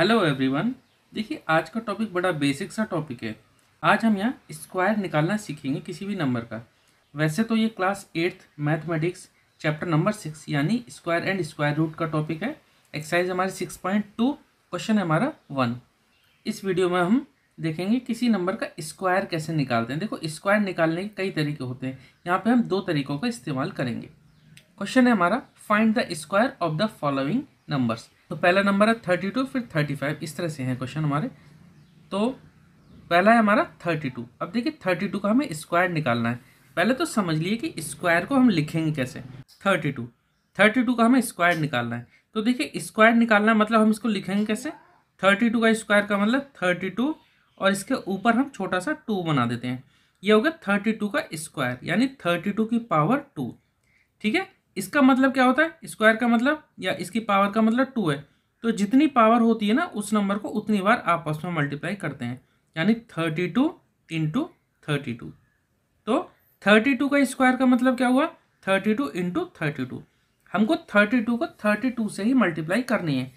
hello everyone देखिए आज का टॉपिक बड़ा बेसिक सा टॉपिक है आज हम यहाँ स्क्वायर निकालना सीखेंगे किसी भी नंबर का वैसे तो ये class eighth mathematics chapter number six यानी स्क्वायर एंड स्क्वायर रूट का टॉपिक है एक्सरसाइज हमारी सिक्स पॉइंट टू क्वेश्चन है हमारा वन इस वीडियो में हम देखेंगे किसी नंबर का स्क्वायर कैसे निकालते हैं देखो स्क्वायर निकालने के कई तरीके होते हैं यहाँ पर हम दो तरीकों का इस्तेमाल करेंगे क्वेश्चन है हमारा find the square of the following numbers तो पहला नंबर है थर्टी टू फिर थर्टी फाइव इस तरह से हैं क्वेश्चन हमारे तो पहला है हमारा थर्टी टू अब देखिए थर्टी टू का हमें स्क्वायर निकालना है पहले तो समझ लिए कि स्क्वायर को हम लिखेंगे कैसे थर्टी टू थर्टी टू का हमें स्क्वायर निकालना है तो देखिए स्क्वायर निकालना मतलब हम इसको लिखेंगे कैसे थर्टी टू का स्क्वायर का मतलब थर्टी टू और इसके ऊपर हम छोटा सा टू बना देते हैं ये हो गया थर्टी टू का स्क्वायर यानी थर्टी टू की पावर टू ठीक है इसका मतलब क्या होता है स्क्वायर का मतलब या इसकी पावर का मतलब टू है तो जितनी पावर होती है ना उस नंबर को उतनी बार आपस में मल्टीप्लाई करते हैं यानी thirty two into thirty two तो थर्टी टू का स्क्वायर का मतलब क्या हुआ thirty two into thirty two हमको थर्टी टू को थर्टी टू से ही मल्टीप्लाई करनी है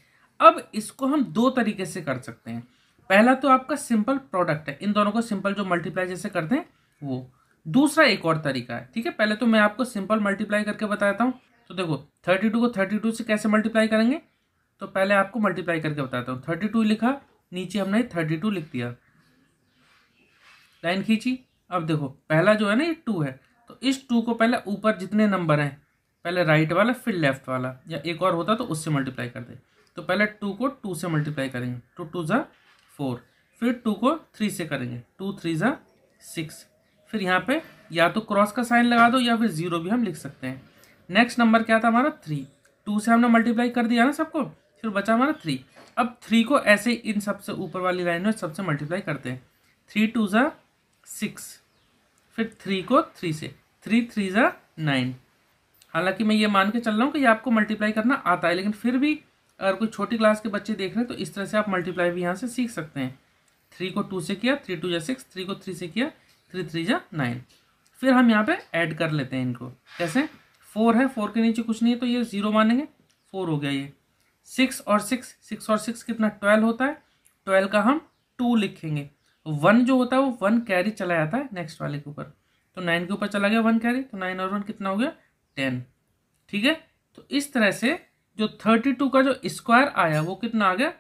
अब इसको हम दो तरीके से कर सकते हैं पहला तो आपका सिंपल प्रोडक्ट है इन दोनों को सिंपल जो मल्टीप्लाई जैसे करते हैं वो दूसरा एक और तरीका है ठीक है पहले तो मैं आपको सिंपल मल्टीप्लाई करके बताता हूँ तो देखो थर्टी टू को थर्टी टू से कैसे मल्टीप्लाई करेंगे तो पहले आपको मल्टीप्लाई करके बताता हूँ थर्टी टू लिखा नीचे हमने थर्टी टू लिख दिया लाइन खींची अब देखो पहला जो है ना ये टू है तो इस टू को पहले ऊपर जितने नंबर हैं पहले राइट वाला फिर लेफ्ट वाला या एक और होता तो उससे मल्टीप्लाई कर दे तो पहले टू को टू से मल्टीप्लाई करेंगे टू टू ज़ा फोर फिर टू को थ्री से करेंगे टू थ्री ज़ा सिक्स फिर यहाँ पे या तो क्रॉस का साइन लगा दो या फिर जीरो भी हम लिख सकते हैं नेक्स्ट नंबर क्या था हमारा थ्री टू से हमने मल्टीप्लाई कर दिया ना सबको फिर बचा हमारा थ्री अब थ्री को ऐसे इन सबसे ऊपर वाली लाइन में सबसे मल्टीप्लाई करते हैं थ्री टू ज़ा सिक्स फिर थ्री को थ्री से थ्री थ्री ज़ा नाइन हालांकि मैं ये मान के चल रहा हूँ कि ये आपको मल्टीप्लाई करना आता है लेकिन फिर भी अगर कोई छोटी क्लास के बच्चे देख रहे हैं तो इस तरह से आप मल्टीप्लाई भी यहाँ से सीख सकते हैं थ्री को टू से किया थ्री टू या सिक्स थ्री को थ्री से किया थ्री थ्री जा नाइन फिर हम यहाँ पे ऐड कर लेते हैं इनको कैसे फोर है फोर के नीचे कुछ नहीं है तो ये ज़ीरो मानेंगे फोर हो गया ये सिक्स और सिक्स सिक्स और सिक्स कितना ट्वेल्व होता है ट्वेल्व का हम टू लिखेंगे वन जो होता है वो वन कैरी चला जाता है नेक्स्ट वाले के ऊपर तो नाइन के ऊपर चला गया वन कैरी तो नाइन और वन कितना हो गया टेन ठीक है तो इस तरह से जो थर्टी टू का जो स्क्वायर आया वो कितना आ गया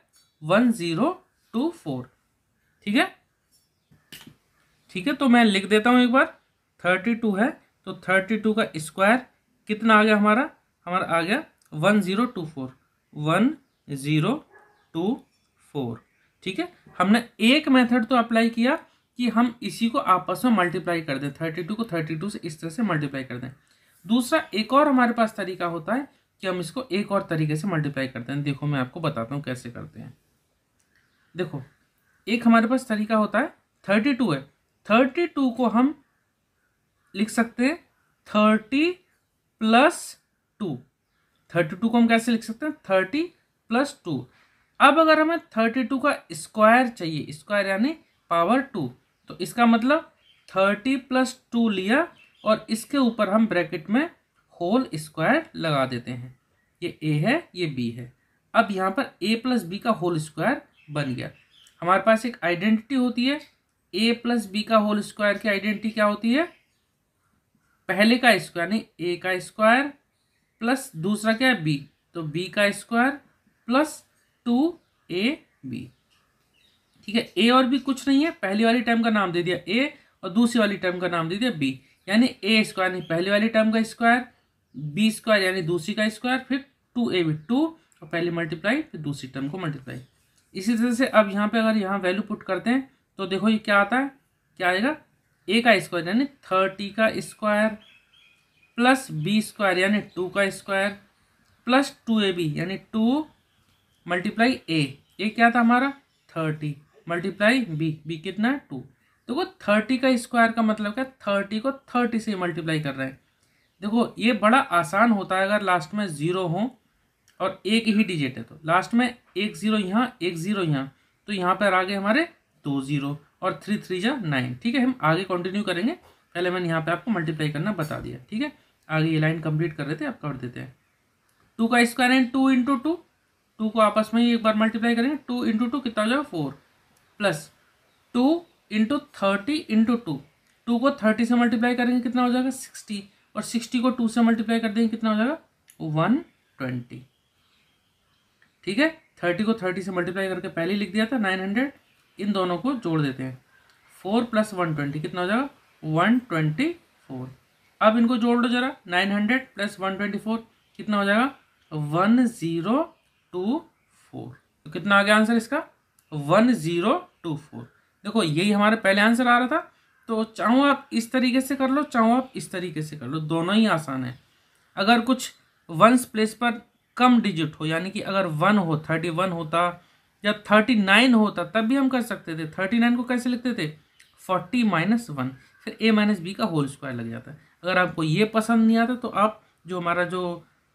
वन ज़ीरो टू फोर ठीक है ठीक है तो मैं लिख देता हूँ एक बार थर्टी टू है तो थर्टी टू का स्क्वायर कितना आ गया हमारा हमारा आ गया one zero two four one zero two four ठीक है हमने एक मेथड तो अप्लाई किया कि हम इसी को आपस में मल्टीप्लाई कर दें थर्टी टू को थर्टी टू से इस तरह से मल्टीप्लाई कर दें दूसरा एक और हमारे पास तरीका होता है कि हम इसको एक और तरीके से मल्टीप्लाई करते हैं देखो मैं आपको बताता हूँ कैसे करते हैं देखो एक हमारे पास तरीका होता है थर्टी टू है थर्टी टू को हम लिख सकते हैं thirty plus two thirty two को हम कैसे लिख सकते हैं थर्टी प्लस टू अब अगर हमें थर्टी टू का स्क्वायर चाहिए स्क्वायर यानी पावर टू तो इसका मतलब थर्टी प्लस टू लिया और इसके ऊपर हम ब्रैकेट में होल स्क्वायर लगा देते हैं ये ए है ये बी है अब यहाँ पर ए प्लस बी का होल स्क्वायर बन गया हमारे पास एक आइडेंटिटी होती है ए प्लस बी का होल स्क्वायर की आइडेंटिटी क्या होती है पहले का स्क्वायर नहीं ए का स्क्वायर प्लस दूसरा क्या है बी तो बी का square plus two A B ठीक है ए और बी कुछ नहीं है पहली वाली टर्म का नाम दे दिया ए और दूसरी वाली टर्म का नाम दे दिया बी यानी ए स्क्वायर नहीं पहले वाली टर्म का स्क्वायर बी स्क्वायर यानी दूसरी का स्क्वायर फिर टू ए बी टू और पहले मल्टीप्लाई फिर दूसरी टर्म को मल्टीप्लाई इसी तरह से अब यहाँ पे अगर यहाँ वैल्यू पुट करते हैं तो देखो ये क्या आता है क्या आएगा ए का स्क्वायर यानी थर्टी का स्क्वायर प्लस बी स्क्वायर यानी टू का square plus two A B यानी टू मल्टीप्लाई ए ये क्या था हमारा थर्टी मल्टीप्लाई बी बी कितना है टू देखो थर्टी का स्क्वायर का मतलब क्या थर्टी को थर्टी से मल्टीप्लाई कर रहे हैं देखो ये बड़ा आसान होता है अगर लास्ट में ज़ीरो हो और एक ही डिजिट है तो लास्ट में एक ज़ीरो यहाँ एक ज़ीरो यहाँ तो यहाँ पर आ गए हमारे दो जीरो और थ्री थ्री जा नाइन ठीक है हम आगे कंटिन्यू करेंगे पहले मैंने यहाँ पे आपको मल्टीप्लाई करना बता दिया ठीक है आगे ये लाइन कंप्लीट कर रहे थे आप कर देते हैं टू का square and two into two two को आपस में ही एक बार मल्टीप्लाई करेंगे टू इंटू टू कितना हो जाएगा four plus two into thirty into two two को थर्टी से मल्टीप्लाई करेंगे कितना हो जाएगा सिक्सटी और सिक्सटी को टू से मल्टीप्लाई कर देंगे कितना हो जाएगा वन ट्वेंटी ठीक है थर्टी को थर्टी से मल्टीप्लाई करके पहले लिख दिया था नाइन हंड्रेड इन दोनों को जोड़ देते हैं फोर प्लस वन ट्वेंटी कितना हो जाएगा वन ट्वेंटी फोर अब इनको जोड़ दो जरा nine hundred plus one twenty four कितना हो जाएगा वन ज़ीरो टू फोर तो कितना आ गया आंसर इसका वन ज़ीरो टू फोर देखो यही हमारे पहले आंसर आ रहा था तो चाहो आप इस तरीके से कर लो चाहो आप इस तरीके से कर लो दोनों ही आसान है अगर कुछ वंस प्लेस पर कम डिजिट हो यानी कि अगर वन हो थर्टी वन होता जब थर्टी नाइन होता तब भी हम कर सकते थे थर्टी नाइन को कैसे लिखते थे फोर्टी माइनस वन फिर ए माइनस बी का होल स्क्वायर लग जाता है अगर आपको ये पसंद नहीं आता तो आप जो हमारा जो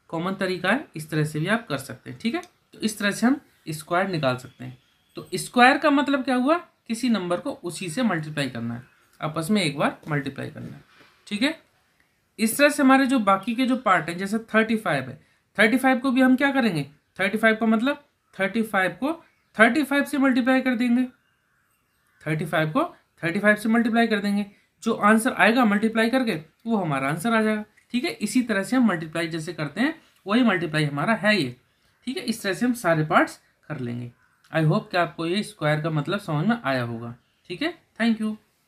कॉमन तरीका है इस तरह से भी आप कर सकते हैं ठीक है तो इस तरह से हम स्क्वायर निकाल सकते हैं तो स्क्वायर का मतलब क्या हुआ किसी नंबर को उसी से मल्टीप्लाई करना है आपस में एक बार मल्टीप्लाई करना है ठीक है इस तरह से हमारे जो बाकी के जो पार्ट हैं जैसे थर्टी फाइव है थर्टी फाइव को भी हम क्या करेंगे थर्टी फाइव का मतलब थर्टी फाइव को थर्टी फाइव से मल्टीप्लाई कर देंगे थर्टी फाइव को थर्टी फाइव से मल्टीप्लाई कर देंगे जो आंसर आएगा मल्टीप्लाई करके वो हमारा आंसर आ जाएगा ठीक है इसी तरह से हम मल्टीप्लाई जैसे करते हैं वही मल्टीप्लाई हमारा है ये ठीक है इस तरह से हम सारे पार्ट्स कर लेंगे आई होप कि आपको ये स्क्वायर का मतलब समझ में आया होगा ठीक है थैंक यू